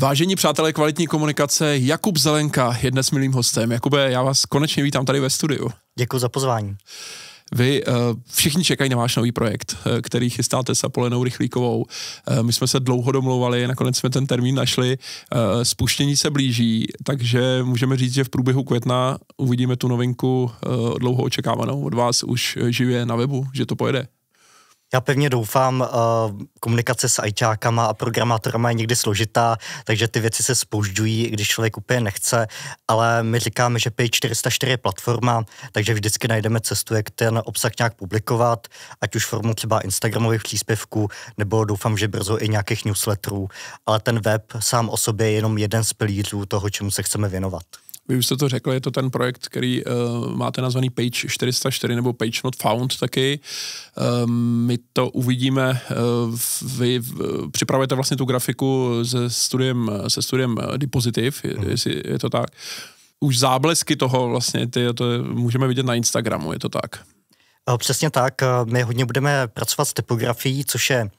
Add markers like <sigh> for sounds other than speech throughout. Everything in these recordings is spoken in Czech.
Vážení přátelé kvalitní komunikace, Jakub Zelenka je dnes milým hostem. Jakube, já vás konečně vítám tady ve studiu. Děkuji za pozvání. Vy uh, všichni čekají na váš nový projekt, eh, který chystáte s Apolenou Rychlíkovou. Uh, my jsme se dlouho domlouvali, nakonec jsme ten termín našli. Uh, spuštění se blíží, takže můžeme říct, že v průběhu května uvidíme tu novinku uh, dlouho očekávanou od vás už živě na webu, že to pojede. Já pevně doufám, eh, komunikace s ajťákama a programátorama je někdy složitá, takže ty věci se spožďují, když člověk úplně nechce, ale my říkáme, že Page 404 je platforma, takže vždycky najdeme cestu, jak ten obsah nějak publikovat, ať už formu třeba Instagramových příspěvků, nebo doufám, že brzo i nějakých newsletterů, ale ten web sám o sobě je jenom jeden z pilířů toho, čemu se chceme věnovat. Vy už jste to řekl, je to ten projekt, který uh, máte nazvaný Page 404 nebo Page Not Found taky. Uh, my to uvidíme. Uh, vy uh, připravujete vlastně tu grafiku se studiem, se studiem eh, Dipositiv, hmm. jestli je to tak. Už záblesky toho vlastně, ty, to je, můžeme vidět na Instagramu, je to tak? Přesně tak, my hodně budeme pracovat s typografií, což je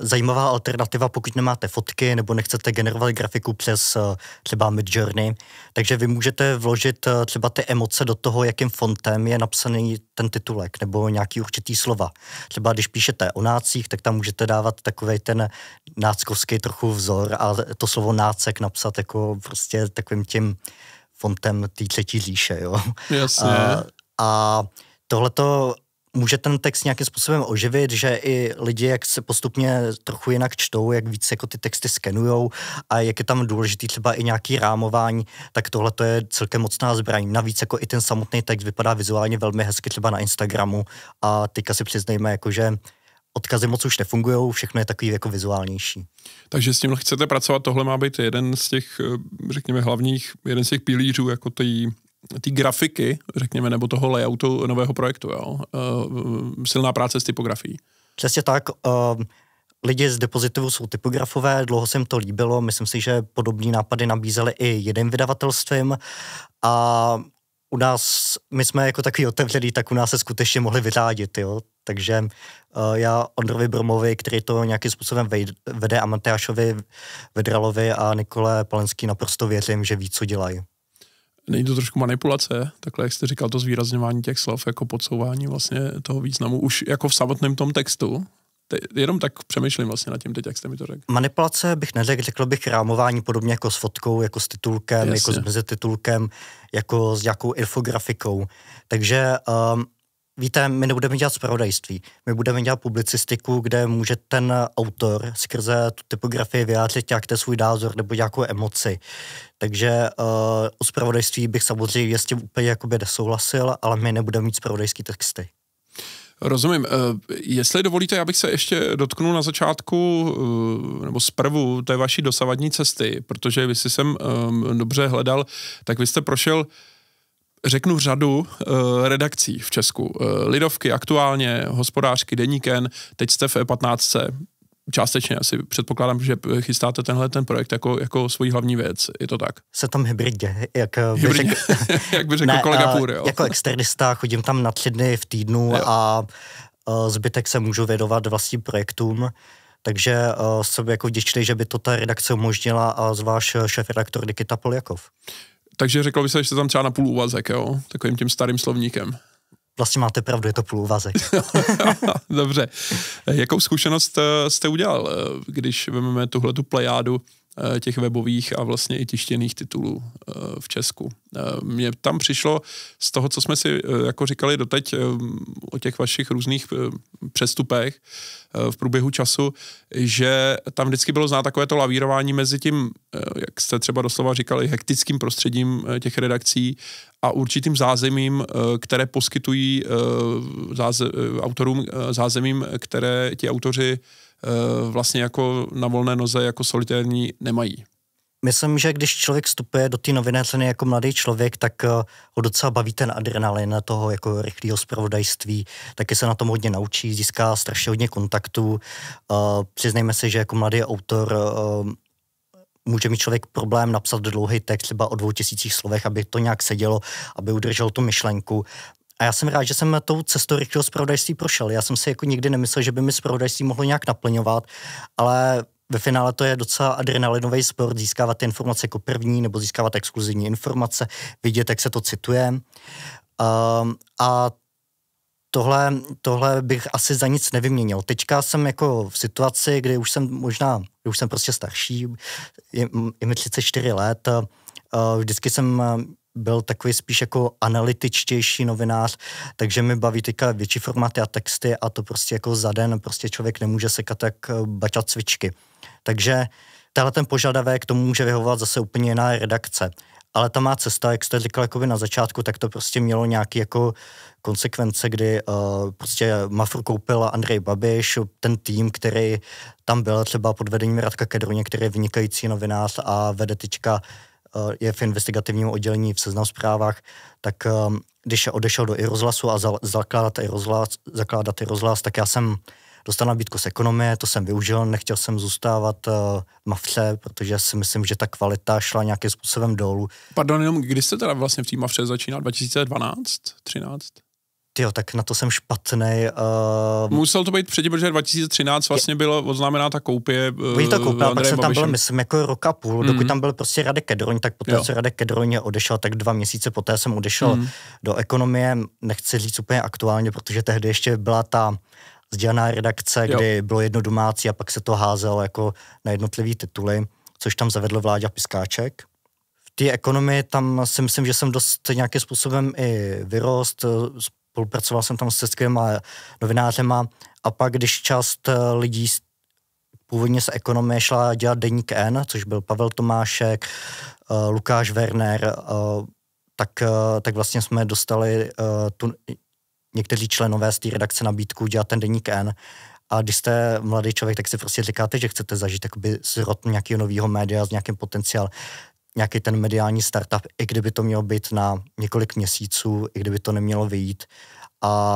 zajímavá alternativa, pokud nemáte fotky nebo nechcete generovat grafiku přes eh, třeba Midjourney. Takže vy můžete vložit eh, třeba ty emoce do toho, jakým fontem je napsaný ten titulek nebo nějaký určitý slova. Třeba když píšete o nácích, tak tam můžete dávat takový ten náckovský trochu vzor a to slovo nácek napsat jako prostě takovým tím fontem té třetí říše, jo. Jasně. A, a tohleto může ten text nějakým způsobem oživit, že i lidi, jak se postupně trochu jinak čtou, jak víc jako ty texty skenujou a jak je tam důležitý třeba i nějaký rámování, tak tohle to je celkem mocná zbraň. Navíc jako i ten samotný text vypadá vizuálně velmi hezky třeba na Instagramu a teďka si přiznejme, jako že odkazy moc už nefungují, všechno je takový jako vizuálnější. Takže s tím chcete pracovat, tohle má být jeden z těch, eh, řekněme, hlavních, jeden z těch pilířů jako té té grafiky, řekněme, nebo toho layoutu nového projektu. Jo? Uh, silná práce s typografií. Přesně tak. Uh, lidi z depozitivu jsou typografové, dlouho se jim to líbilo. Myslím si, že podobní nápady nabízeli i jeden vydavatelstvím. A u nás, my jsme jako takový otevřený, tak u nás se skutečně mohli vyřádit, jo. Takže uh, já Ondrovi Bromovi, který to nějakým způsobem vede Amateášovi Vedralovi a Nikole Palenský naprosto věřím, že ví, co dělají. Není to trošku manipulace, takhle jak jste říkal, to zvýrazňování těch slov, jako podsouvání vlastně toho významu už jako v samotném tom textu, te, jenom tak přemýšlím vlastně nad tím teď, jak jste mi to řekl. Manipulace bych neřekl, řekl bych rámování podobně jako s fotkou, jako s titulkem, Jasně. jako s mezi titulkem, jako s nějakou infografikou. Takže um, víte, my nebudeme dělat zpravodajství, my budeme dělat publicistiku, kde může ten autor skrze tu typografii vyjádřit ten svůj názor nebo nějakou emoci. Takže uh, o zpravodajství bych samozřejmě s tím úplně jakoby nesouhlasil, ale my nebudeme mít zpravodajský texty. Rozumím. Eh, jestli dovolíte, já bych se ještě dotknul na začátku eh, nebo zprvu té vaší dosavadní cesty, protože jestli jsem dobře hledal, tak vy jste prošel řeknu řadu uh, redakcí v Česku. Uh, Lidovky aktuálně, hospodářky, deníken, teď jste v E15, částečně asi předpokládám, že chystáte tenhle ten projekt jako, jako svůj hlavní věc, je to tak? Se tam hybridně, jak eh, by hybridně, řekl, <laughs> jak by řekl ne, kolega Půr, jo. Jako externista chodím tam na tři dny v týdnu jo. a zbytek se můžu vědovat vlastním projektům. Takže uh, jsem jako vděčný, že by to ta redakce umožnila a zvlášť šéf-redaktor Nikita Poljakov takže řekl by se, že jste tam třeba na půl úvazek, jo? Takovým tím starým slovníkem. Vlastně máte pravdu, je to půl úvazek. <laughs> Dobře. Jakou zkušenost eh, jste udělal, eh, když vezmeme tuhle tu plejádu Eh, těch webových a vlastně i tištěných titulů eh, v Česku. Eh, mně tam přišlo z toho, co jsme si jako říkali doteď o těch vašich různých přestupech v průběhu času, že tam vždycky bylo znát takové to lavírování mezi tím, jak jste třeba doslova říkali, hektickým prostředím těch redakcí a určitým zázemím, které poskytují záze, autorům zázemím, které ti autoři Eh, vlastně jako na volné noze jako solitérní nemají. Myslím, že když člověk vstupuje do té ceny jako mladý člověk, tak eh, ho docela baví ten adrenalin toho jako rychlého zpravodajství, taky se na tom hodně naučí, získá strašně hodně kontaktů. Eh, přiznejme si, že jako mladý autor může mít člověk problém napsat dlouhý text třeba o dvou tisících slovech, aby to nějak sedělo, aby udržel tu myšlenku. A já jsem rád, že jsem tou cestou rychlého zpravodajství prošel. Já jsem si jako nikdy nemyslel, že by mi zpravodajství mohlo nějak naplňovat, ale ve finále to je docela adrenalinový sport, získávat ty informace jako první nebo získávat exkluzivní informace, vidět, jak se to cituje. Uh, a tohle, tohle bych asi za nic nevyměnil. Teďka jsem jako v situaci, kdy už jsem možná, kdy už jsem prostě starší, je, je mi 34 let, eh, vždycky jsem byl takový spíš jako analytičtější novinář, takže mi baví teďka větší formáty a texty a to prostě jako za den prostě člověk nemůže sekat tak eh, bačat cvičky. Takže tenhle ten požadavek tomu může vyhovovat zase úplně jiná redakce. Ale ta má cesta, jak jste říkal jako na začátku, tak to prostě mělo nějaké jako konsekvence, kdy uh, prostě Mafru koupil Andrej Babiš, ten tým, který tam byl třeba pod vedením Radka Kedroně, který je vynikající novinář a vede teďka Eh, je v investigativním oddělení v seznam zprávách, tak ehm, když odešel do Irozlasu a zakládat Irozlas, zakládat Irozlas, tak já jsem dostal nabídku z ekonomie, to jsem využil, nechtěl jsem zůstávat eh, v mafře, protože si myslím, že ta kvalita šla nějakým způsobem dolů. Pardon, jenom kdy jste teda vlastně v té mafře začínal? 2012? 13? jo, tak na to jsem špatný. Uh... Eh, Musel to být předtím, protože 2013 vlastně bylo oznámená ta koupě. Uh, Byli to eh, koupě, pak jsem tam byl, myslím, jako rok a půl. Mm. Dokud mhm. tam byl prostě Radek Kedroň, tak poté, jo. co Radek Kedroň odešel, tak dva měsíce poté jsem odešel mm. do ekonomie. Nechci říct úplně aktuálně, protože tehdy ještě byla ta sdělaná redakce, kdy jo. bylo jedno domácí a pak se to házelo jako na jednotlivý tituly, což tam zavedl Vláďa Piskáček té ekonomii tam si myslím, že jsem dost nějakým způsobem i vyrost. Eh, spolupracoval jsem tam s českými eh, novinářema a pak, když část eh, lidí původně z ekonomie šla dělat Deník N, což byl Pavel Tomášek, eh, Lukáš Werner, tak, tak vlastně jsme dostali tu, někteří členové z té redakce nabídku dělat ten Deník N a když jste mladý člověk, tak si prostě říkáte, že chcete zažít jakoby zrod nějakého nového média s nějakým potenciál nějaký ten mediální startup, i kdyby to mělo být na několik měsíců, i kdyby to nemělo vyjít. A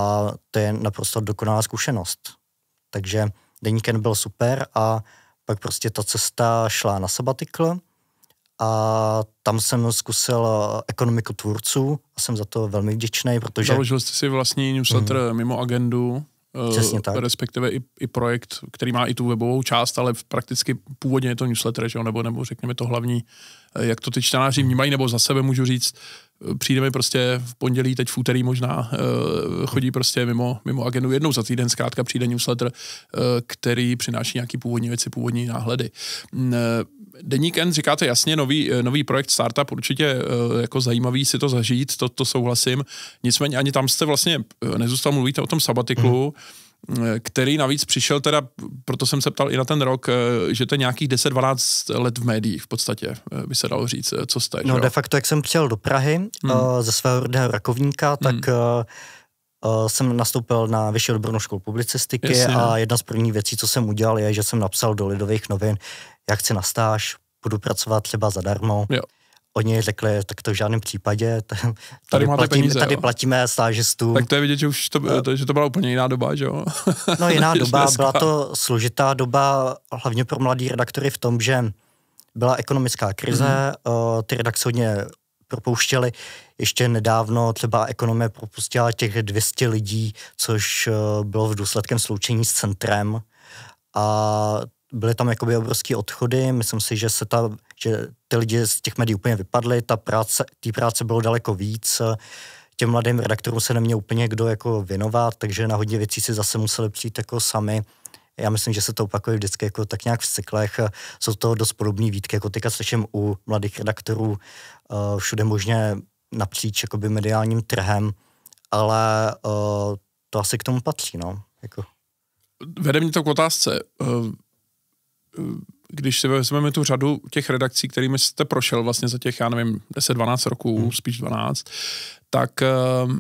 to je naprosto dokonalá zkušenost. Takže deníken byl super a pak prostě ta cesta šla na sabatikl a tam jsem zkusil ekonomiku tvůrců a jsem za to velmi vděčný, protože... Založil jste si vlastní newsletter mm. mimo agendu, eh, Přesně tak. respektive i, i projekt, který má i tu webovou část, ale prakticky původně je to newsletter, že jo? Nebo, nebo řekněme to hlavní Eh, jak to ty čtenáři vnímají, nebo za sebe můžu říct, eh, přijde mi prostě v pondělí, teď v úterý možná, eh, chodí prostě mimo, mimo agendu jednou za týden, zkrátka přijde newsletter, který přináší nějaký původní věci, původní náhledy. Mm, Deník N, říkáte jasně, nový, nový projekt startup, určitě jako zajímavý si to zažít, to, to souhlasím. Nicméně ani tam jste vlastně nezůstal, mluvíte o tom sabatiklu, mm který navíc přišel teda, proto jsem se ptal i na ten rok, eh, že to je nějakých 10-12 let v médiích v podstatě, eh, by se dalo říct, eh, co jste. No jo? de facto, jak jsem přijel do Prahy hmm. ze svého rodného Rakovníka, hmm. tak hmm. jsem nastoupil na Vyšší odbornou školu publicistiky Jasně, a no. jedna z prvních věcí, co jsem udělal, je, že jsem napsal do Lidových novin, jak chci na stáž, budu pracovat třeba zadarmo. Jo oni řekli, tak to v žádném případě, <laughs> tady, tady, máte platíme, peníze, tady platíme stážistům. Tak to je vidět, že, už to, eh. to, že to byla úplně jiná doba, že jo? <laughs> No jiná <laughs> doba, byla to složitá doba, hlavně pro mladý redaktory v tom, že byla ekonomická krize, mm-hmm. ty redakce hodně propouštěly, Ještě nedávno třeba ekonomie propustila těch 200 lidí, což eh, bylo v důsledkem sloučení s centrem. A byly tam jakoby obrovské odchody. Myslím si, že se ta že ty lidi z těch médií úplně vypadly, ta práce, té práce bylo daleko víc, těm mladým redaktorům se neměl úplně kdo jako věnovat, takže na hodně věcí si zase museli přijít jako sami. Já myslím, že se to opakuje vždycky jako tak nějak v cyklech. Jsou to dost podobné výtky, jako teďka slyším u mladých redaktorů eh, všude možně napříč jakoby mediálním trhem, ale eh, to asi k tomu patří, no. Jako. Vede mě to k otázce. Eh, když si vezmeme tu řadu těch redakcí, kterými jste prošel vlastně za těch, já nevím, 10-12 roků, hmm. spíš 12, tak uh,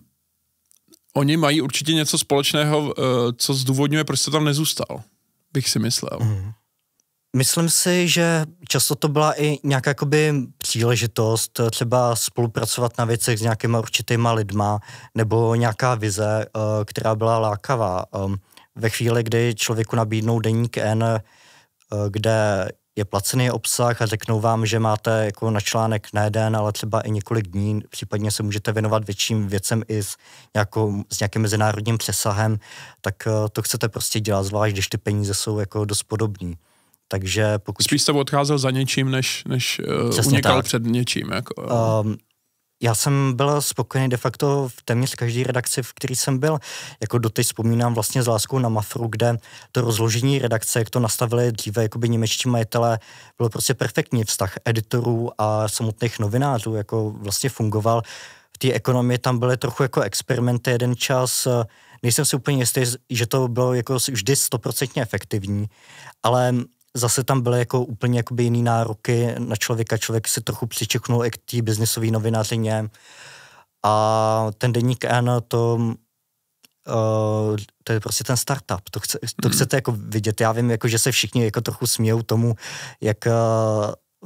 oni mají určitě něco společného, uh, co zdůvodňuje, proč jste tam nezůstal, bych si myslel. Hmm. Myslím si, že často to byla i nějaká jakoby příležitost eh, třeba spolupracovat na věcech s nějakýma určitýma lidma nebo nějaká vize, eh, která byla lákavá. Ehm, ve chvíli, kdy člověku nabídnou deník N Eh, kde je placený obsah a řeknou vám, že máte jako na článek ne den, ale třeba i několik dní, případně se můžete věnovat větším věcem i s, nějakou, s nějakým mezinárodním přesahem, tak eh, to chcete prostě dělat, zvlášť když ty peníze jsou jako dost podobní. Takže pokud... Spíš jste odcházel za něčím, než, než uh, unikal tak. před něčím. Jako. Um, já jsem byl spokojený de facto v téměř každé redakci, v který jsem byl. Jako doteď vzpomínám vlastně s láskou na Mafru, kde to rozložení redakce, jak to nastavili dříve jakoby němečtí majitelé, bylo prostě perfektní vztah editorů a samotných novinářů, jako vlastně fungoval. V té ekonomii tam byly trochu jako experimenty jeden čas, nejsem si úplně jistý, že to bylo jako vždy stoprocentně efektivní, ale zase tam byly jako úplně jakoby jiný nároky na člověka. Člověk si trochu přičeknul i k té biznisové novinářině. A ten deník N to Uh, to je prostě ten startup, to, chce, to hmm. chcete jako vidět. Já vím, jako, že se všichni jako trochu smějou tomu, jak uh,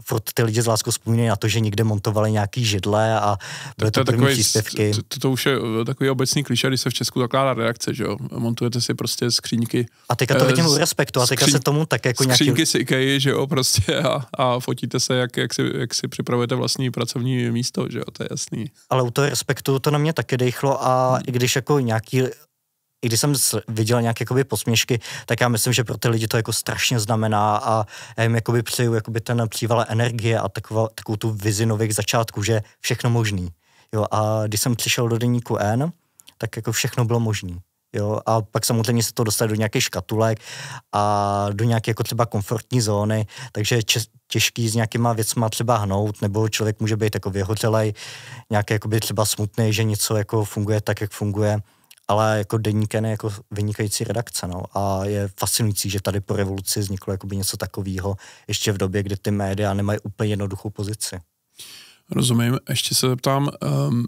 furt ty lidi z láskou vzpomínají na to, že někde montovali nějaký židle a byly to, to první příspěvky. To, to, už je e, takový obecný klíč, když se v Česku zakládá reakce, že jo? Montujete si prostě skříňky. A teďka to e, vidím eh, respektu, a teďka skříň, se tomu tak jako nějaký... Skříňky si IKEA, že jo, prostě a, a fotíte se, jak, jak, si, jak si připravujete vlastní pracovní místo, že jo, to je jasný. Ale u toho respektu to na mě taky dejchlo a hmm. i když jako nějaký i když jsem viděl nějaké jakoby, posměšky, tak já myslím, že pro ty lidi to jako strašně znamená a já jim jakoby, přeju jakoby, ten příval energie a takovou, takovou tu vizi nových začátků, že všechno možný. Jo, a když jsem přišel do deníku N, tak jako všechno bylo možný. Jo, a pak samozřejmě se to dostalo do nějakých škatulek a do nějaké jako třeba komfortní zóny, takže je těžký s nějakýma věcma třeba hnout, nebo člověk může být jako vyhořelej, nějaký jakoby třeba smutný, že něco jako funguje tak, jak funguje ale jako Deníken je jako vynikající redakce, no, a je fascinující, že tady po revoluci vzniklo jakoby něco takového, ještě v době, kdy ty média nemají úplně jednoduchou pozici. Rozumím, ještě se zeptám, um,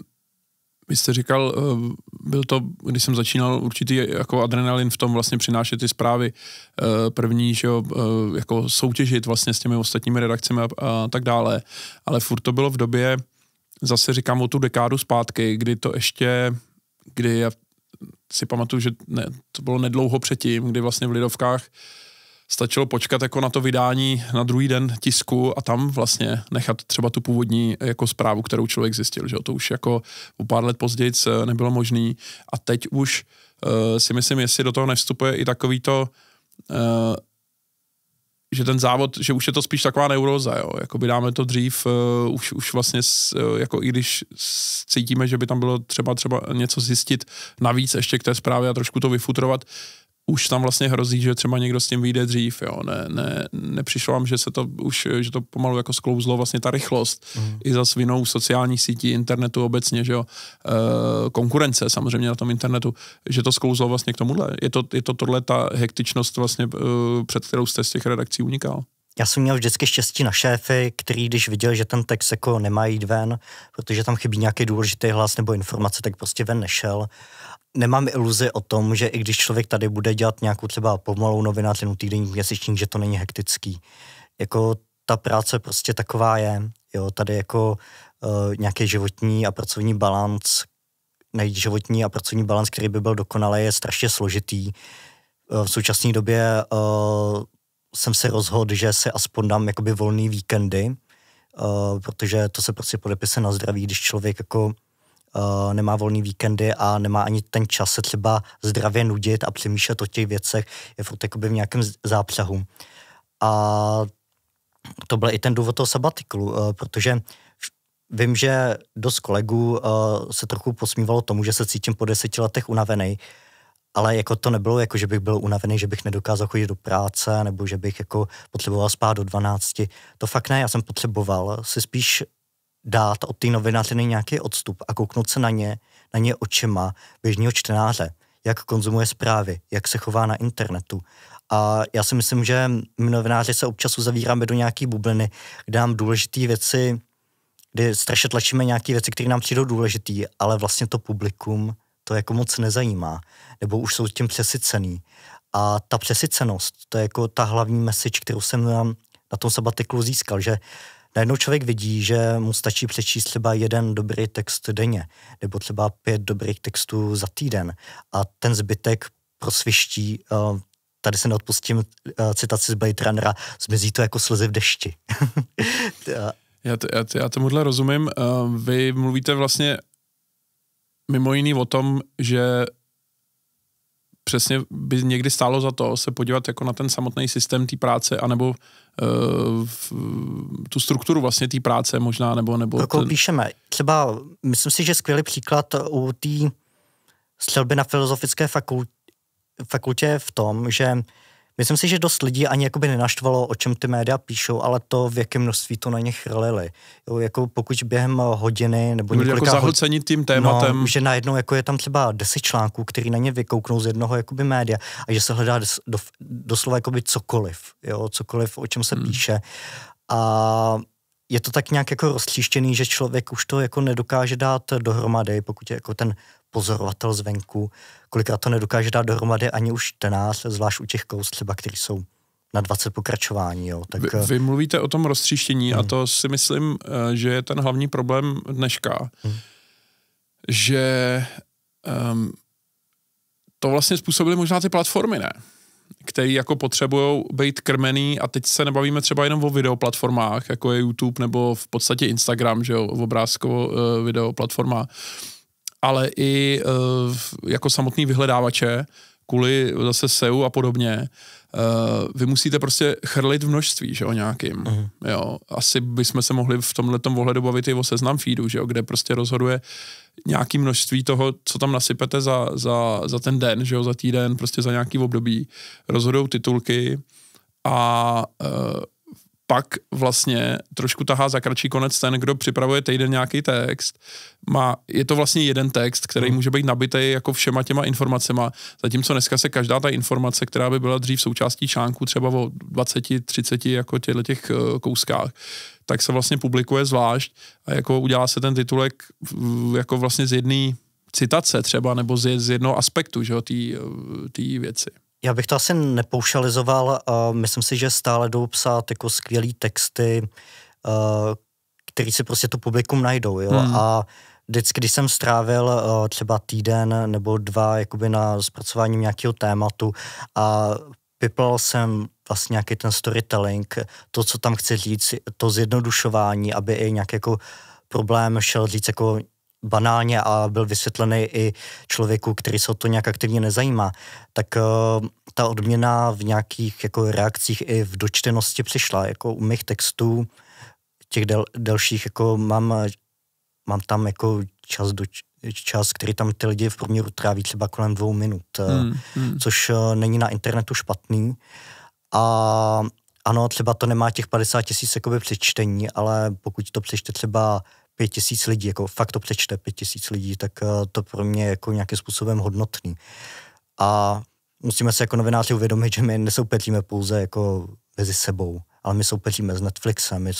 vy jste říkal, um, byl to, když jsem začínal, určitý jako adrenalin v tom vlastně přinášet ty zprávy uh, první, že jo, uh, jako soutěžit vlastně s těmi ostatními redakcemi a, a tak dále, ale furt to bylo v době, zase říkám o tu dekádu zpátky, kdy to ještě, kdy si pamatuju, že ne, to bylo nedlouho předtím, kdy vlastně v Lidovkách stačilo počkat jako na to vydání na druhý den tisku a tam vlastně nechat třeba tu původní jako zprávu, kterou člověk zjistil, že to už jako o pár let později nebylo možné a teď už uh, si myslím, jestli do toho nevstupuje i takový to uh, eh, že ten závod, že už je to spíš taková neuroza, jo. Jakoby dáme to dřív, uh, už, už vlastně, s, uh, jako i když cítíme, že by tam bylo třeba třeba něco zjistit navíc ještě k té zprávě a trošku to vyfutrovat, uh, už tam vlastně hrozí, že třeba někdo s tím vyjde dřív, jo. Ne, ne, nepřišlo vám, že se to už, že to pomalu jako sklouzlo vlastně ta rychlost mm. i za svinou sociálních sítí, internetu obecně, že jo. E, konkurence samozřejmě na tom internetu, že to sklouzlo vlastně k tomuhle. Je to, je to tohle ta hektičnost vlastně, e, před kterou jste z těch redakcí unikal? Já jsem měl vždycky štěstí na šéfy, který když viděl, že ten text jako nemá jít ven, protože tam chybí nějaký důležitý hlas nebo informace, tak prostě ven nešel nemám iluzi o tom, že i když člověk tady bude dělat nějakou třeba pomalou novinářinu týdenní měsíční, že to není hektický. Jako ta práce prostě taková je. Jo, tady jako uh, nějaký životní a pracovní balans, najít životní a pracovní balans, který by byl dokonalý, je strašně složitý. Uh, v současné době uh, jsem se rozhodl, že se aspoň dám jakoby volný víkendy, uh, protože to se prostě podepise na zdraví, když člověk jako uh, nemá volný víkendy a nemá ani ten čas se třeba zdravě nudit a přemýšlet o těch věcech, je furt jakoby v nějakém zápřahu. A to byl i ten důvod toho sabatiklu, uh, protože vím, že dost kolegů uh, se trochu posmívalo tomu, že se cítím po deseti letech unavený, ale jako to nebylo, jako že bych byl unavený, že bych nedokázal chodit do práce, nebo že bych jako potřeboval spát do 12. To fakt ne, já jsem potřeboval si spíš dát od té novinářiny nějaký odstup a kouknout se na ně, na ně očima běžního čtenáře, jak konzumuje zprávy, jak se chová na internetu. A já si myslím, že my novináři se občas uzavíráme do nějaké bubliny, kde nám důležité věci, kdy strašně tlačíme nějaké věci, které nám přijdou důležité, ale vlastně to publikum to jako moc nezajímá, nebo už jsou tím přesycený. A ta přesycenost, to je jako ta hlavní message, kterou jsem na, tom sabatiklu získal, že najednou člověk vidí, že mu stačí přečíst třeba jeden dobrý text denně, nebo třeba pět dobrých textů za týden a ten zbytek prosviští, eh, tady se neodpustím eh, citaci z Blade Runnera, zmizí to jako slzy v dešti. <laughs> já, to, já, to, já tomuhle rozumím. Eh, vy mluvíte vlastně mimo jiný o tom, že přesně by někdy stálo za to se podívat jako na ten samotný systém té práce, anebo uh, v, tu strukturu vlastně té práce možná, nebo... nebo jako ten... píšeme. Třeba, myslím si, že skvělý příklad u té střelby na filozofické fakultě, fakultě je v tom, že Myslím si, že dost lidí ani jakoby nenaštvalo, o čem ty média píšou, ale to, v jakém množství to na ně chrlili. Jo, jako pokud během hodiny nebo Byli jako několika jako zahlcení tím tématem. No, že najednou jako je tam třeba deset článků, který na ně vykouknou z jednoho jakoby média a že se hledá dos, do, doslova jakoby cokoliv, jo, cokoliv, o čem se hmm. píše. A je to tak nějak jako roztříštěný, že člověk už to jako nedokáže dát dohromady, pokud je jako ten pozorovatel zvenku, kolikrát to nedokáže dát dohromady ani už nás zvlášť u těch kous třeba, který jsou na 20 pokračování. Jo. Tak... Vy, eh, vy mluvíte o tom roztříštění hmm. a to si myslím, eh, že je ten hlavní problém dneška. Hmm. Že um, to vlastně způsobily možná ty platformy, ne? který jako potřebují být krmený a teď se nebavíme třeba jenom o videoplatformách, jako je YouTube nebo v podstatě Instagram, že jo, obrázkovo uh, videoplatforma, ale i eh, jako samotný vyhledávače, kvůli zase SEU a podobně, uh, vy musíte prostě chrlit v množství, že o nějakým. Uh-huh. Jo, asi bychom se mohli v tomhle ohledu bavit i o seznam feedu, že jo, kde prostě rozhoduje nějaký množství toho, co tam nasypete za, za, za ten den, že jo, za týden, prostě za nějaký období. Rozhodují titulky a uh, pak vlastně trošku tahá za kratší konec ten, kdo připravuje týden nějaký text. Má, je to vlastně jeden text, který hmm. může být nabitý jako všema těma informacema, zatímco dneska se každá ta informace, která by byla dřív součástí článku, třeba o 20, 30 jako těchto těch eh, kouskách, tak se vlastně publikuje zvlášť a jako udělá se ten titulek jako vlastně z jedné citace třeba nebo z, jednoho aspektu, že jo, té eh, věci. Já bych to asi nepoušalizoval. myslím si, že stále jdou psát jako skvělý texty, eh, který si prostě to publikum najdou. Jo? Hmm. A vždycky, když jsem strávil eh, třeba týden nebo dva jakoby na zpracování nějakého tématu a vyplal jsem vlastně nějaký ten storytelling, to, co tam chci říct, to zjednodušování, aby i nějak jako problém šel říct jako banálně a byl vysvětlený i člověku, který se o to nějak aktivně nezajímá, tak eh, ta odměna v nějakých jako reakcích i v dočtenosti přišla. Jako u mých textů, těch del, delších, jako mám, mám tam jako čas, do, čas, který tam ty lidi v průměru tráví třeba kolem dvou minut, eh, hmm, hmm. což eh, není na internetu špatný. A ano, třeba to nemá těch 50 tisíc přečtení, ale pokud to přečte třeba pět tisíc lidí, jako fakt to přečte pět tisíc lidí, tak eh, to pro mě je jako nějakým způsobem hodnotný. A musíme se jako novináři uvědomit, že my nesoupeříme pouze jako mezi sebou, ale my soupeříme s Netflixem, my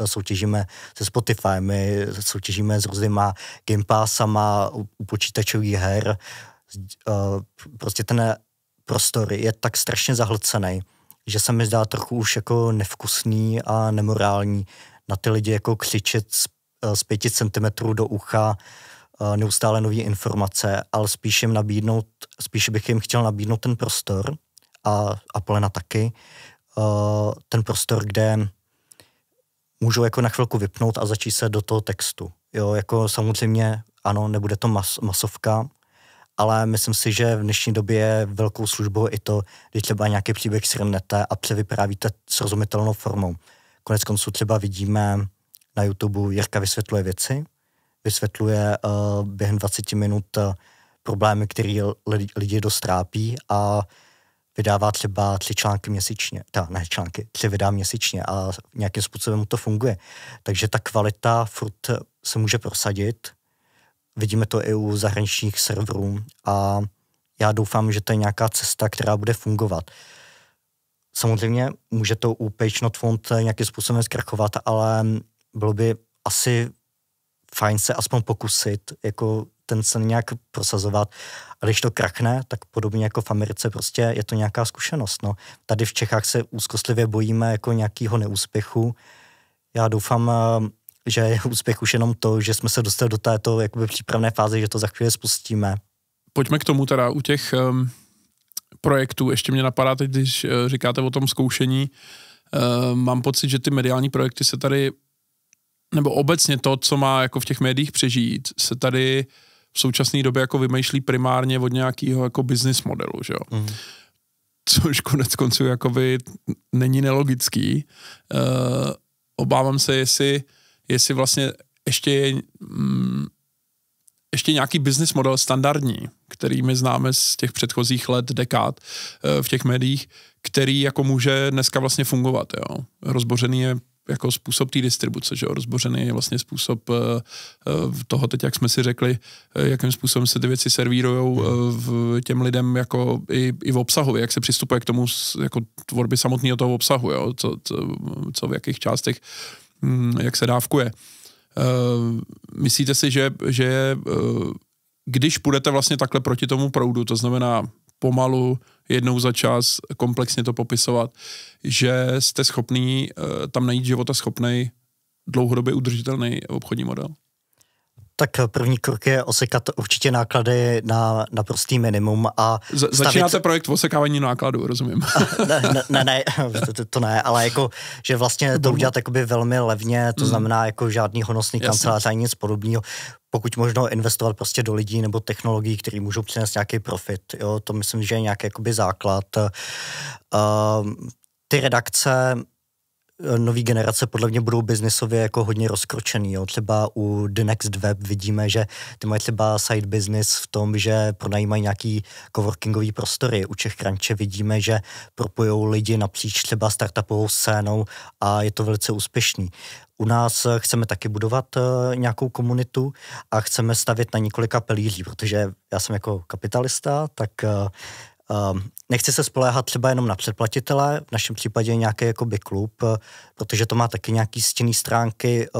eh, soutěžíme se Spotify, my soutěžíme s různýma Game Passama u počítačových her. Eh, prostě ten prostor je tak strašně zahlcený, že se mi zdá trochu už jako nevkusný a nemorální na ty lidi jako křičet z z 5 cm do ucha eh, neustále nové informace, ale spíš jim nabídnout, spíš bych jim chtěl nabídnout ten prostor a, a Polena taky, eh, ten prostor, kde můžou jako na chvilku vypnout a začít se do toho textu. Jo, jako samozřejmě, ano, nebude to mas, masovka, ale myslím si, že v dnešní době je velkou službou i to, když třeba nějaký příběh shrnete a převyprávíte srozumitelnou formou. Konec konců třeba vidíme na YouTube Jirka vysvětluje věci, vysvětluje uh, během 20 minut uh, problémy, které lidi, lidi dostrápí a vydává třeba tři články měsíčně, ta ne články, tři vydá měsíčně a nějakým způsobem mu to funguje. Takže ta kvalita furt se může prosadit, vidíme to i u zahraničních serverů a já doufám, že to je nějaká cesta, která bude fungovat. Samozřejmě může to u Page Not Font nějakým způsobem zkrachovat, ale bylo by asi fajn se aspoň pokusit jako ten sen nějak prosazovat. A když to krachne, tak podobně jako v Americe prostě je to nějaká zkušenost. No. Tady v Čechách se úzkostlivě bojíme jako nějakého neúspěchu. Já doufám, eh, že je úspěch už jenom to, že jsme se dostali do této jakoby, přípravné fáze, že to za chvíli spustíme. Pojďme k tomu teda u těch um, projektů. Ještě mě napadá teď, když uh, říkáte o tom zkoušení, uh, mám pocit, že ty mediální projekty se tady nebo obecně to, co má jako v těch médiích přežít, se tady v současné době jako vymýšlí primárně od nějakého jako business modelu, že jo. Mm. Což konec konců jakoby není nelogický. e, obávám se, jestli, jestli vlastně ještě je mm, ještě nějaký business model standardní, který my známe z těch předchozích let, dekád eh, v těch médiích, který jako může dneska vlastně fungovat. Jo. Rozbořený je jako způsob té distribuce, že jo, rozbořený je vlastně způsob uh, toho teď, jak jsme si řekli, eh, jakým způsobem se ty věci servírujou uh, těm lidem jako i, i v obsahu, jak se přistupuje k tomu jako tvorby samotného toho obsahu, jo, co, co, co v jakých částech, um, jak se dávkuje. Uh, myslíte si, že, že když půjdete vlastně takhle proti tomu proudu, to znamená pomalu, jednou za čas komplexně to popisovat, že jste schopný eh, tam najít života schopný dlouhodobě udržitelný obchodní model. Tak první krok je osekat určitě náklady na naprostý minimum a... stavit... začínáte projekt osekávání nákladů, rozumím. <laughs> ne, ne, ne, to, to ne, ale jako, že vlastně to udělat jakoby velmi levně, to hmm. znamená jako žádný honosný kancelář ani nic podobného pokud možno investovat prostě do lidí nebo technologií, které můžou přinést nějaký profit. Jo? To myslím, že je nějaký jakoby základ. Uh, ty redakce Eh, nový generace podle mě budou biznisově jako hodně rozkročený. Jo. Třeba u The Next Web vidíme, že ty mají třeba side business v tom, že pronajímají nějaký coworkingový prostory. U Čech Kranče vidíme, že propojou lidi napříč třeba startupovou scénou a je to velice úspěšný. U nás eh, chceme taky budovat eh, nějakou komunitu a chceme stavět na několika pilíří, protože já jsem jako kapitalista, tak Ehm, nechci se spoléhat třeba jenom na předplatitele, v našem případě nějaký jakoby klub, eh, protože to má taky nějaký stěný stránky. Eh,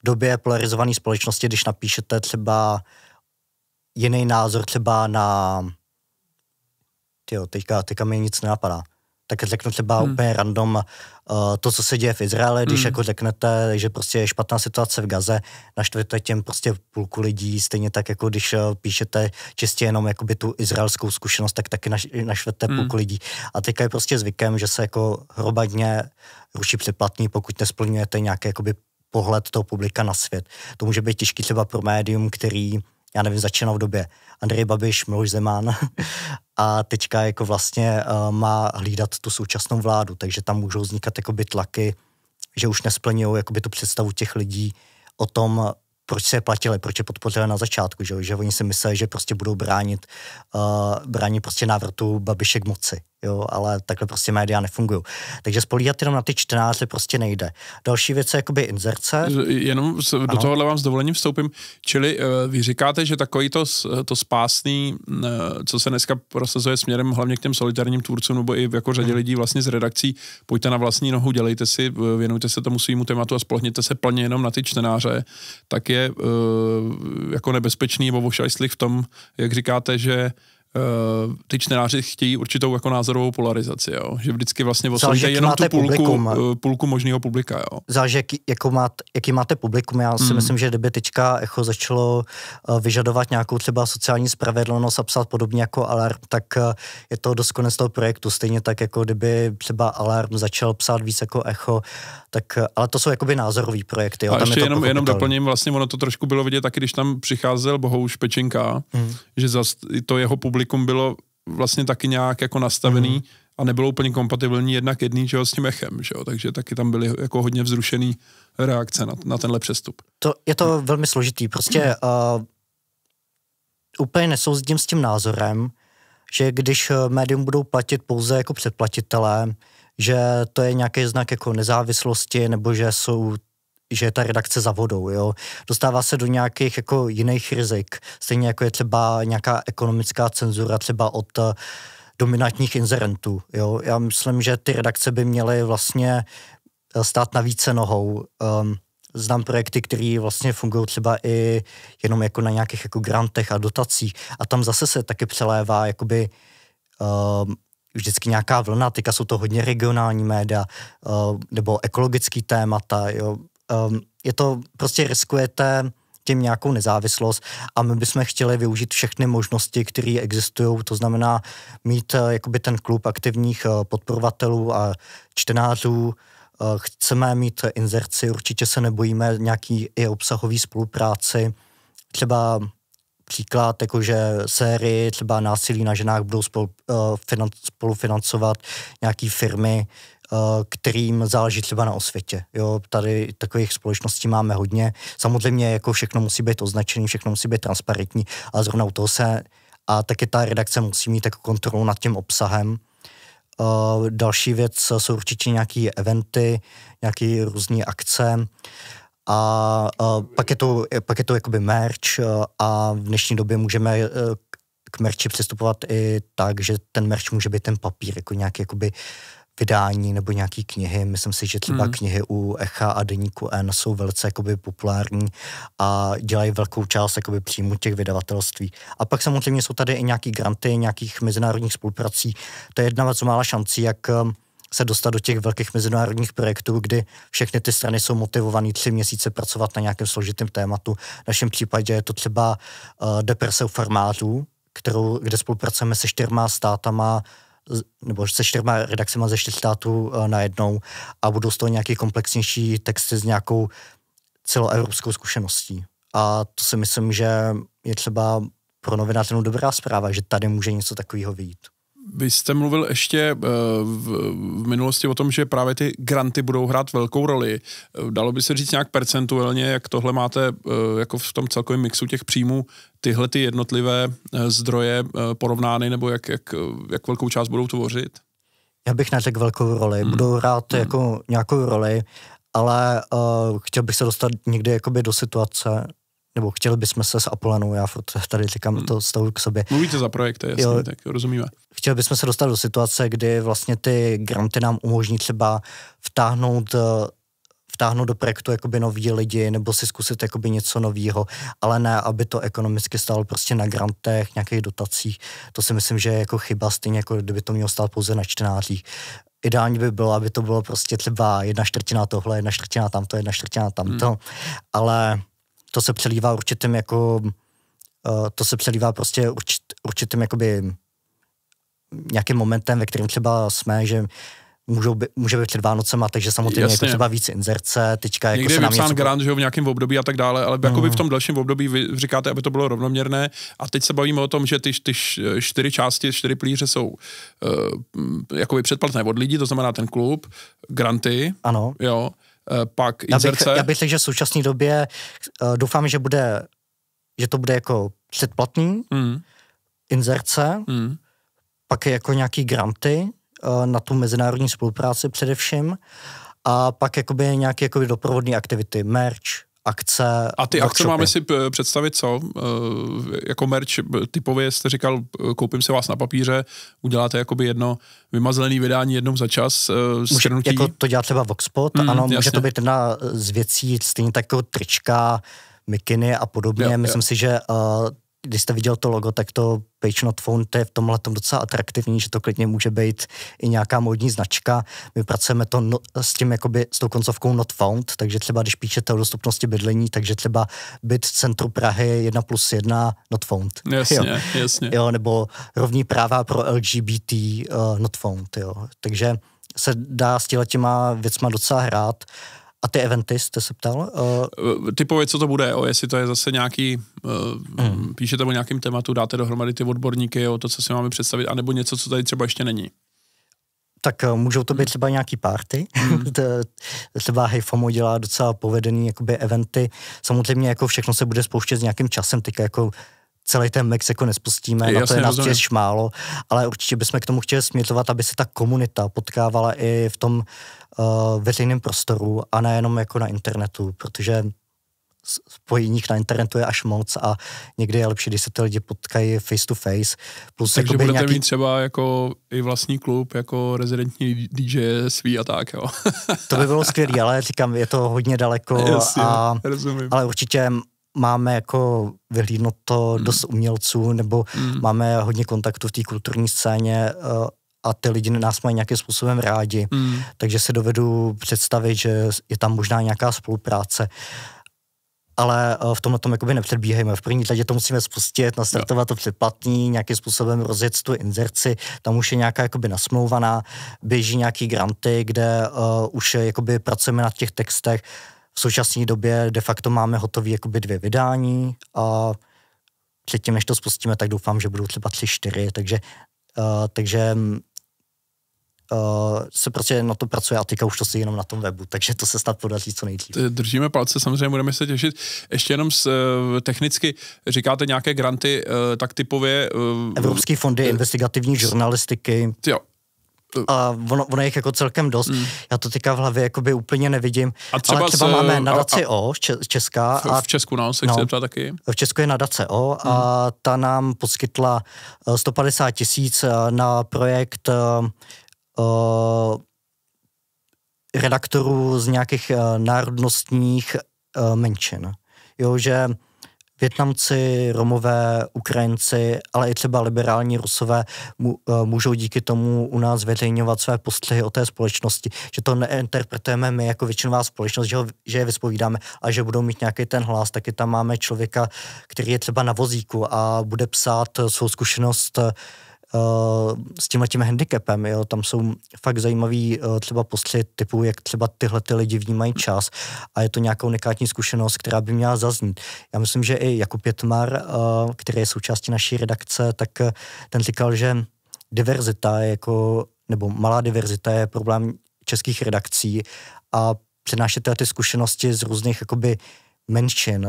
v době polarizované společnosti, když napíšete třeba jiný názor třeba na... Tyjo, teďka, teďka mi nic nenapadá. Tak řeknu třeba hmm. úplně random, Eh, to, co se děje v Izraeli, když mm. jako řeknete, že prostě je špatná situace v Gaze, naštvete těm prostě půlku lidí, stejně tak jako když eh, píšete čistě jenom jakoby tu izraelskou zkušenost, tak taky naš, naštvete mm. půlku lidí. A teďka je prostě zvykem, že se jako hrobadně ruší přeplatní, pokud nesplňujete nějaký jakoby pohled toho publika na svět. To může být těžký třeba pro médium, který já nevím, začínal v době Andrej Babiš, Miloš Zeman <laughs> a teďka jako vlastně uh, má hlídat tu současnou vládu, takže tam můžou vznikat jakoby tlaky, že už nesplňují jakoby tu představu těch lidí o tom, proč se je platili, proč je podpořili na začátku, že, že oni si mysleli, že prostě budou bránit, uh, bránit prostě návratu Babiše k moci. Jo, ale takhle prostě média nefungují. Takže spolíhat jenom na ty čtenáře prostě nejde. Další věc je jakoby inzerce. Jenom do tohohle vám s dovolením vstoupím. Čili eh, vy říkáte, že takový to, to spásný, eh, co se dneska prosazuje směrem hlavně k těm solitárním tvůrcům, nebo i jako řadě hmm. lidí vlastně z redakcí, pojďte na vlastní nohu, dělejte si, eh, věnujte se tomu svýmu tématu a spolehněte se plně jenom na ty čtenáře, tak je jako nebezpečný nebo v tom, jak říkáte, že Eh, ty čtenáři chtějí určitou jako názorovou polarizaci, jo? že vždycky vlastně odslouží jenom tu půlku, eh, půlku možného publika. Jo? Záleží, jak, jako máte, jaký máte publikum. Já si hmm. myslím, že kdyby teďka echo začalo eh, vyžadovat nějakou třeba sociální spravedlnost a psát podobně jako Alarm, tak je to dost konec toho projektu. Stejně tak, jako kdyby třeba Alarm začal psát víc jako echo, tak, ale to jsou jakoby názorový projekty. Jo? A tam ještě je to jenom, jenom doplním, vlastně ono to trošku bylo vidět taky, když tam přicházel Bohouš Pečinka, hmm. že zas to jeho publikum publikum bylo vlastně taky nějak jako nastavený mm. a nebylo úplně kompatibilní jednak jedný že jo, s tím echem, že jo, takže taky tam byly jako hodně vzrušený reakce na, na tenhle přestup. To, je to mm. velmi složitý, prostě uh, úplně nesouzdím s tím názorem, že když eh, médium budou platit pouze jako předplatitelé, že to je nějaký znak jako nezávislosti, nebo že jsou že je ta redakce za vodou, jo. Dostává se do nějakých jako jiných rizik, stejně jako je třeba nějaká ekonomická cenzura třeba od eh, dominantních inzerentů, jo. Já myslím, že ty redakce by měly vlastně eh, stát na více nohou. Um, znám projekty, které vlastně fungují třeba i jenom jako na nějakých jako grantech a dotacích a tam zase se taky přelévá jakoby um, vždycky nějaká vlna, teďka jsou to hodně regionální média uh, nebo ekologický témata, jo um, je to, prostě riskujete tím nějakou nezávislost a my bychom chtěli využít všechny možnosti, které existují, to znamená mít uh, jakoby ten klub aktivních uh, podporovatelů a čtenářů, uh, chceme mít inzerci, určitě se nebojíme nějaký i obsahový spolupráci, třeba příklad, jakože série třeba násilí na ženách budou spolu, uh, financ- spolufinancovat nějaký firmy, Eh, kterým záleží třeba na osvětě. Jo, tady takových společností máme hodně. Samozřejmě jako všechno musí být označený, všechno musí být transparentní, ale zrovna u toho se a taky ta redakce musí mít tak kontrolu nad tím obsahem. Uh, další věc jsou určitě nějaké eventy, nějaké různé akce a uh, pak je to, pak je to jakoby merch uh, a v dnešní době můžeme k merči přistupovat i tak, že ten merch může být ten papír, jako nějaký jakoby uh, vydání nebo nějaký knihy. Myslím si, že třeba hmm. knihy u Echa a Deníku N jsou velice jakoby, populární a dělají velkou část jakoby, příjmu těch vydavatelství. A pak samozřejmě jsou tady i nějaký granty, nějakých mezinárodních spoluprací. To je jedna z mála šancí, jak um, se dostat do těch velkých mezinárodních projektů, kdy všechny ty strany jsou motivované tři měsíce pracovat na nějakém složitém tématu. V našem případě je to třeba uh, deprese u farmářů, kterou, kde spolupracujeme se čtyřma státama, nebo se čtyřma redakcemi ze čtyř států eh, najednou a budou z toho nějaký komplexnější texty s nějakou celoevropskou zkušeností. A to si myslím, že je třeba pro novinářinu dobrá zpráva, že tady může něco takového vyjít. Vy jste mluvil ještě eh, v minulosti o tom, že právě ty granty budou hrát velkou roli. Eh, dalo by se říct nějak percentuálně, jak tohle máte eh, jako v tom celkovém mixu těch příjmů, tyhle ty jednotlivé zdroje porovnány, nebo jak, jak, jak velkou část budou tvořit? Já bych neřekl velkou roli. Hmm. Budou hrát hmm. jako nějakou roli, ale uh, chtěl bych se dostat někdy jakoby do situace, nebo chtěli bychom se s Apolenou, já tady říkám hmm. to stavu k sobě. Mluvíte za projekty, jasně, jo, tak rozumíme. Chtěli bychom se dostat do situace, kdy vlastně ty granty nám umožní třeba vtáhnout eh, vtáhnout do projektu jakoby nový lidi nebo si zkusit jakoby něco nového, ale ne, aby to ekonomicky stálo prostě na grantech, nějakých dotacích. To si myslím, že je jako chyba, stejně jako kdyby to mělo stát pouze na čtenářích. Ideální by bylo, aby to bylo prostě třeba jedna čtvrtina tohle, jedna čtvrtina tamto, jedna čtvrtina tamto, hmm. ale to se přelívá určitým jako, uh, to se přelívá prostě určit, určitým jakoby nějakým momentem, ve kterém třeba jsme, že můžou by, může být před Vánocema, takže samozřejmě Jasně. je to třeba víc inzerce, tyčka, jako Někdy se je vypsán něco... grant, že v nějakém období a tak dále, ale jakoby mm. v tom dalším období vy říkáte, aby to bylo rovnoměrné a teď se bavíme o tom, že ty, ty čtyři části, čtyři plíře jsou uh, jakoby předplatné od lidí, to znamená ten klub, granty, ano. jo, Eh, pak Já bych, já bych řekl, že v současné době eh, doufám, že bude, že to bude jako předplatný, mm. inzerce, mm. pak je jako nějaký granty eh, na tu mezinárodní spolupráci především a pak jakoby nějaké jakoby doprovodné aktivity, merch, akce. A ty workshopy. akce máme si eh, představit co? Eh, jako merch eh, typově jste říkal, koupím si vás na papíře, uděláte jakoby jedno vymazlené vydání jednou za čas. Může jako to dělat třeba Voxpot, mm, ano, jasně. může to být jedna z věcí, stejně tak jako trička, mikiny a podobně. Jo, Myslím jo. si, že uh, když jste viděl to logo, tak to Page Not Phone, to je v tomhle tom docela atraktivní, že to klidně může být i nějaká módní značka. My pracujeme to no, s tím, jakoby, s tou koncovkou Not Found, takže třeba, když píšete o dostupnosti bydlení, takže třeba byt v centru Prahy 1 plus 1 Not Found. Jasně, jo. jasně. Jo, nebo rovní práva pro LGBT uh, eh, Not Found, jo. Takže se dá s těma věcma docela hrát. Uh, a ty eventy jste se ptal? Uh... Eh? Eh, Typově, co to bude, o jestli to je zase nějaký, uh, hmm. píšete o nějakém tématu, dáte dohromady ty odborníky, o to, co si máme představit, anebo něco, co tady třeba ještě není. Tak můžou to být hmm. třeba nějaký party. Hmm. <laughs> třeba třeba HeyFomo dělá docela povedený jakoby, eventy. Samozřejmě jako všechno se bude spouštět s nějakým časem. Teďka jako celý ten Mexiko jako nespustíme, je, na to je nás těž málo, ale určitě bychom k tomu chtěli smětovat, aby se ta komunita potkávala i v tom uh, veřejném prostoru a nejenom jako na internetu, protože spojeních na internetu je až moc a někdy je lepší, když se ty lidi potkají face to face. Plus Takže budete nějaký... mít třeba jako i vlastní klub, jako rezidentní DJ svý a tak, jo. to by bylo <laughs> skvělé, ale říkám, je to hodně daleko, Jasně, a, rozumím. ale určitě máme jako to mm. dost umělců, nebo mm. máme hodně kontaktu v té kulturní scéně uh, a ty lidi nás mají nějakým způsobem rádi, mm. takže si dovedu představit, že je tam možná nějaká spolupráce. Ale eh, v tomhle tom jakoby nepředbíhejme. V první řadě to musíme spustit, nastartovat to předplatný, nějakým způsobem rozjet tu inzerci, tam už je nějaká jakoby nasmlouvaná, běží nějaký granty, kde uh, už jakoby pracujeme na těch textech, v současné době de facto máme hotové jakoby dvě vydání a předtím, než to spustíme, tak doufám, že budou třeba tři, čtyři, takže, uh, takže uh, se prostě na to pracuje a teďka už to si jenom na tom webu, takže to se snad podaří co nejdřív. Držíme palce, samozřejmě budeme se těšit. Ještě jenom s, eh, technicky říkáte nějaké granty, tak typově... Uh, Evropské fondy investigativní žurnalistiky. Jo, Uh. a ono, ono jich jako celkem dost. Mm. Já to teďka v hlavě jakoby úplně nevidím. A třeba ale třeba z, máme nadaci a, a, O, česká. A, v Česku no, se no, chci taky. V Česku je nadace O a mm. ta nám poskytla 150 eh, tisíc eh, na projekt uh, redaktorů z nějakých národnostních menšin. Jo, že Větnamci, Romové, Ukrajinci, ale i třeba liberální Rusové e, můžou díky tomu u nás zveřejňovat své postřehy o té společnosti, že to neinterpretujeme my jako většinová společnost, že, ho, že je vyspovídáme a že budou mít nějaký ten hlas, taky tam máme člověka, který je třeba na vozíku a bude psát svou zkušenost s tímhle tím handicapem, jo, tam jsou fakt zajímavý eh, třeba postřehy typu, jak třeba tyhle ty lidi vnímají čas a je to nějaká unikátní zkušenost, která by měla zaznít. Já myslím, že i Jakub Pětmar, eh, který je součástí naší redakce, tak eh, ten říkal, že diverzita je jako, nebo malá diverzita je problém českých redakcí a přenášet ty zkušenosti z různých jakoby menšin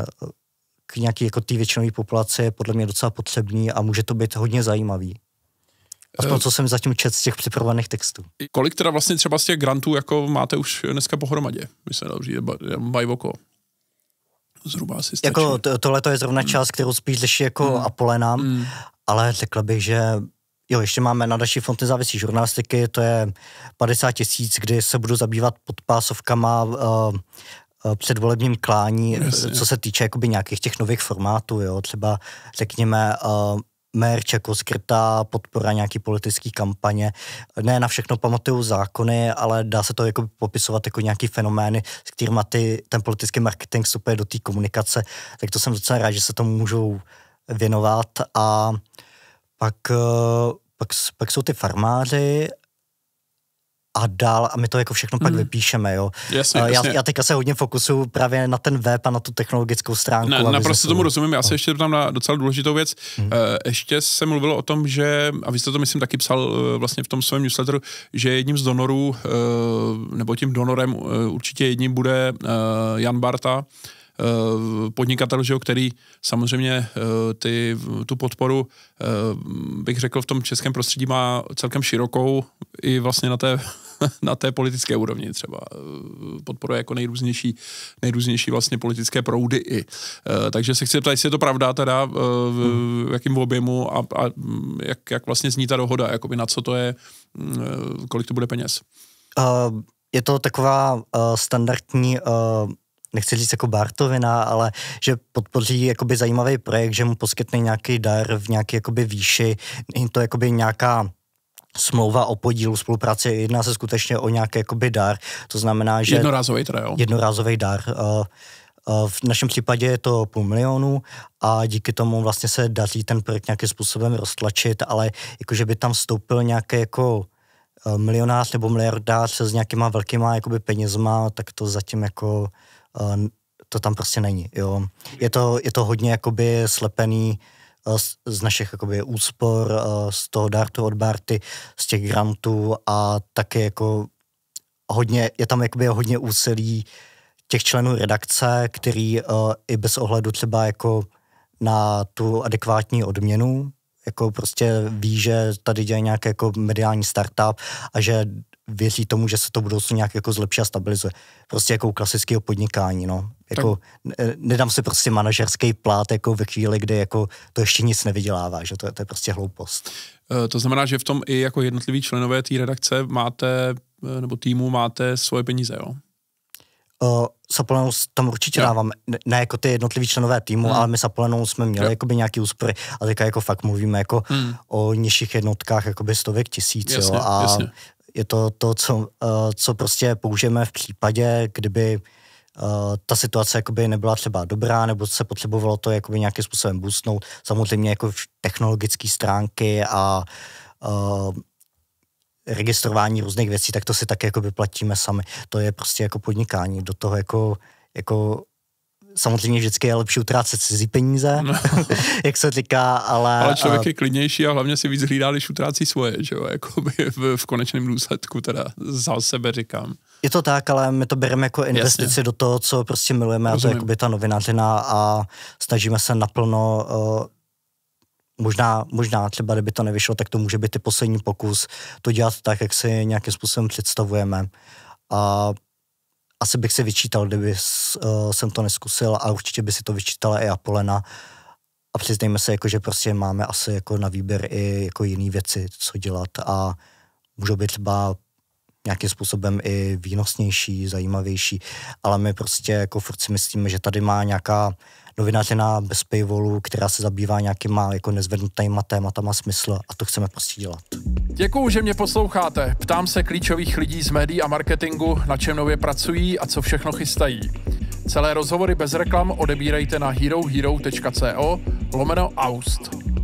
k nějaký jako té většinové populace je podle mě docela potřebný a může to být hodně zajímavý. Aspoň co jsem zatím čet z těch připravených textů. Kolik teda vlastně třeba z těch grantů jako máte už dneska pohromadě? My se dobří, mají oko. Zhruba asi stačí. Jako to, tohle to je zrovna část, mm. kterou spíš leší jako mm. Apolenám, mm. ale řekl bych, že jo, ještě máme na další fond nezávislý žurnalistiky, to je 50 tisíc, kdy se budu zabývat podpásovkama uh, předvolebním klání, Jasně. co se týče jakoby nějakých těch nových formátů, jo, třeba řekněme uh, merch jako skrytá podpora nějaký politický kampaně. Ne na všechno pamatuju zákony, ale dá se to jako popisovat jako nějaký fenomény, s kterými ty, ten politický marketing vstupuje do té komunikace. Tak to jsem docela rád, že se tomu můžou věnovat a pak, eh, pak, pak jsou ty farmáři a dál a my to jako všechno pak mm. vypíšeme, jo. Jasně, eh, jasně. Já, já teďka se hodně fokusuju právě na ten web a na tu technologickou stránku. Ne, naprosto tomu rozumím, já oh. se ještě tam na docela důležitou věc. Mm. Ještě se mluvilo o tom, že, a vy jste to myslím taky psal eh, vlastně v tom svém newsletteru, že jedním z donorů, nebo tím donorem určitě jedním bude Jan Barta, Eh, podnikatel, že jo, který samozřejmě eh, ty, tu podporu, eh, bych řekl, v tom českém prostředí má celkem širokou i vlastně na té <laughs> na té politické úrovni třeba. Podporuje jako nejrůznější, nejrůznější vlastně politické proudy i. Takže se chci zeptat, jestli je to pravda teda, v hmm. jakém objemu a, a jak, jak vlastně zní ta dohoda, jakoby na co to je, kolik to bude peněz. Uh... Je to taková uh, standardní uh, nechci říct jako Bartovina, ale že podpoří jakoby zajímavý projekt, že mu poskytne nějaký dar v nějaké jakoby výši, je to jakoby nějaká smlouva o podílu spolupráce, jedná se skutečně o nějaký jakoby dar, to znamená, že... Jednorázový teda, jo? Jednorázový dar. Uh, v našem případě je to půl milionu a díky tomu vlastně se daří ten projekt nějakým způsobem roztlačit, ale jakože by tam vstoupil nějaký jako eh, milionář nebo miliardář s nějakýma velkýma jakoby penězma, tak to zatím jako Eh, to tam prostě není. Jo. Je, to, je to hodně jakoby slepený eh, z, z našich jakoby úspor, eh, z toho dartu od Barty, z těch grantů a taky jako hodně, je tam jakoby hodně úsilí těch členů redakce, který i bez ohledu třeba jako na tu adekvátní odměnu, jako prostě ví, že tady dělají nějaký jako mediální startup a že věří tomu, že se to budoucnu nějak jako zlepší a stabilizuje. Prostě jako u klasického podnikání, no. Jako, tak. nedám si prostě manažerský plát jako ve chvíli, kdy jako to ještě nic nevydělává, že to, to je prostě hloupost. Eh, to znamená, že v tom i jako jednotliví členové té redakce máte, eh, nebo týmu máte svoje peníze, jo? Uh, eh, Saplenou tam určitě jo. dávám, ne, ne jako ty jednotlivý členové týmu, hmm. ale my Saplenou jsme měli jo. jakoby nějaký úspory a teďka jako fakt mluvíme jako hmm. o nižších jednotkách jakoby stovek tisíc jasně, jo, a jasně. Je to to, co, eh, co prostě použijeme v případě, kdyby eh, ta situace jakoby nebyla třeba dobrá, nebo se potřebovalo to jakoby nějakým způsobem boostnout. Samozřejmě jako technologické stránky a eh, registrování různých věcí, tak to si také jako platíme sami. To je prostě jako podnikání. Do toho jako, jako samozřejmě vždycky je lepší utrácet cizí peníze, no. <laughs> jak se říká, ale... Ale člověk eh, je klidnější a hlavně si víc hlídá, když utrácí svoje, že jo, jakoby v, v konečném důsledku teda za sebe říkám. Je to tak, ale my to bereme jako investici Jasně. do toho, co prostě milujeme Rozumím. a to je jakoby ta novinářina a snažíme se naplno uh, možná, možná třeba, kdyby to nevyšlo, tak to může být i poslední pokus to dělat tak, jak si nějakým způsobem představujeme. A asi bych si vyčítal, kdyby eh, jsem to neskusil a určitě by si to vyčítala i Apolena. A přiznejme se, jako, že prostě máme asi jako na výběr i jako jiné věci, co dělat a můžou být třeba nějakým způsobem i výnosnější, zajímavější, ale my prostě jako furt si myslíme, že tady má nějaká novinařina bez paywallu, která se zabývá nějakýma jako nezvednutýma tématama smysl a to chceme prostě dělat. Děkuju, že mě posloucháte. Ptám se klíčových lidí z médií a marketingu, na čem nově pracují a co všechno chystají. Celé rozhovory bez reklam odebírejte na herohero.co lomeno aust.